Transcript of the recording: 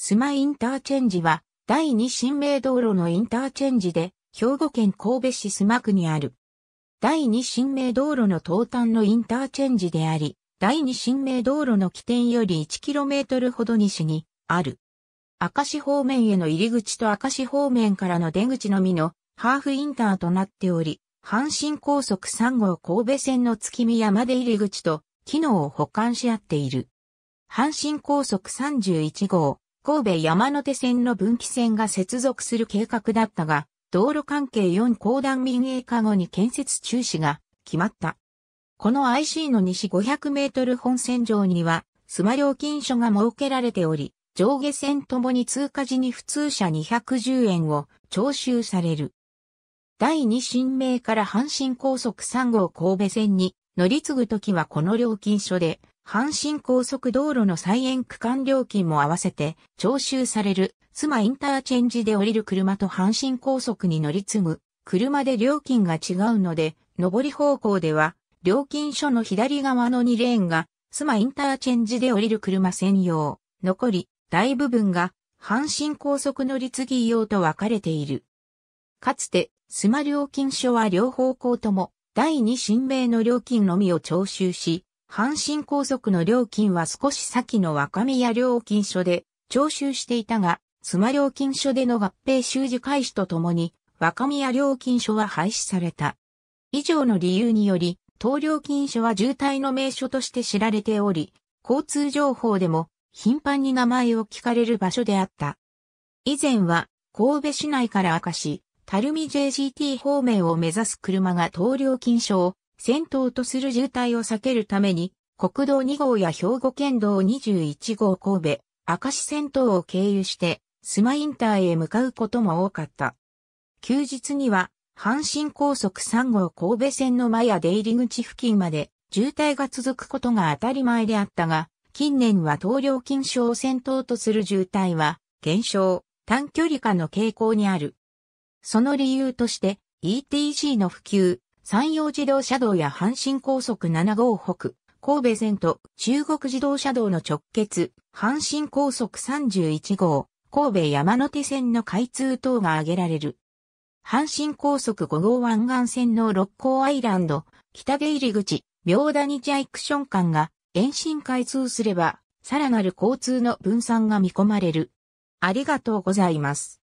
須磨インターチェンジは、第二新名道路のインターチェンジで、兵庫県神戸市須磨区にある。第二新名道路の東端のインターチェンジであり、第二新名道路の起点より 1km ほど西にある。明石方面への入り口と明石方面からの出口のみのハーフインターとなっており、阪神高速3号神戸線の月見山で入り口と機能を保管し合っている。阪神高速31号、神戸山手線の分岐線が接続する計画だったが、道路関係4公団民営化後に建設中止が決まった。この IC の西500メートル本線上には、スマ料金所が設けられており、上下線ともに通過時に普通車210円を徴収される。第2新名から阪神高速3号神戸線に乗り継ぐときはこの料金所で阪神高速道路の再延区間料金も合わせて徴収される、妻インターチェンジで降りる車と阪神高速に乗り継ぐ、車で料金が違うので、上り方向では、料金所の左側の2レーンが、妻インターチェンジで降りる車専用、残り、大部分が、阪神高速乗り継ぎ用と分かれている。かつて、スマ料金所は両方向とも、第2新名の料金のみを徴収し、阪神高速の料金は少し先の若宮料金所で徴収していたが、妻料金所での合併収支開始とともに、若宮料金所は廃止された。以上の理由により、東料金所は渋滞の名所として知られており、交通情報でも頻繁に名前を聞かれる場所であった。以前は神戸市内から明石、垂水 JGT 方面を目指す車が東料金所を戦闘とする渋滞を避けるために、国道2号や兵庫県道21号神戸、明石戦闘を経由して、スマインターへ向かうことも多かった。休日には、阪神高速3号神戸線の前や出入り口付近まで渋滞が続くことが当たり前であったが、近年は東領金賞を戦闘とする渋滞は減少、短距離化の傾向にある。その理由として ETC の普及、山陽自動車道や阪神高速7号北、神戸線と中国自動車道の直結、阪神高速31号、神戸山手線の開通等が挙げられる。阪神高速5号湾岸線の六甲アイランド、北出入口、秒谷ジャイクション間が延伸開通すれば、さらなる交通の分散が見込まれる。ありがとうございます。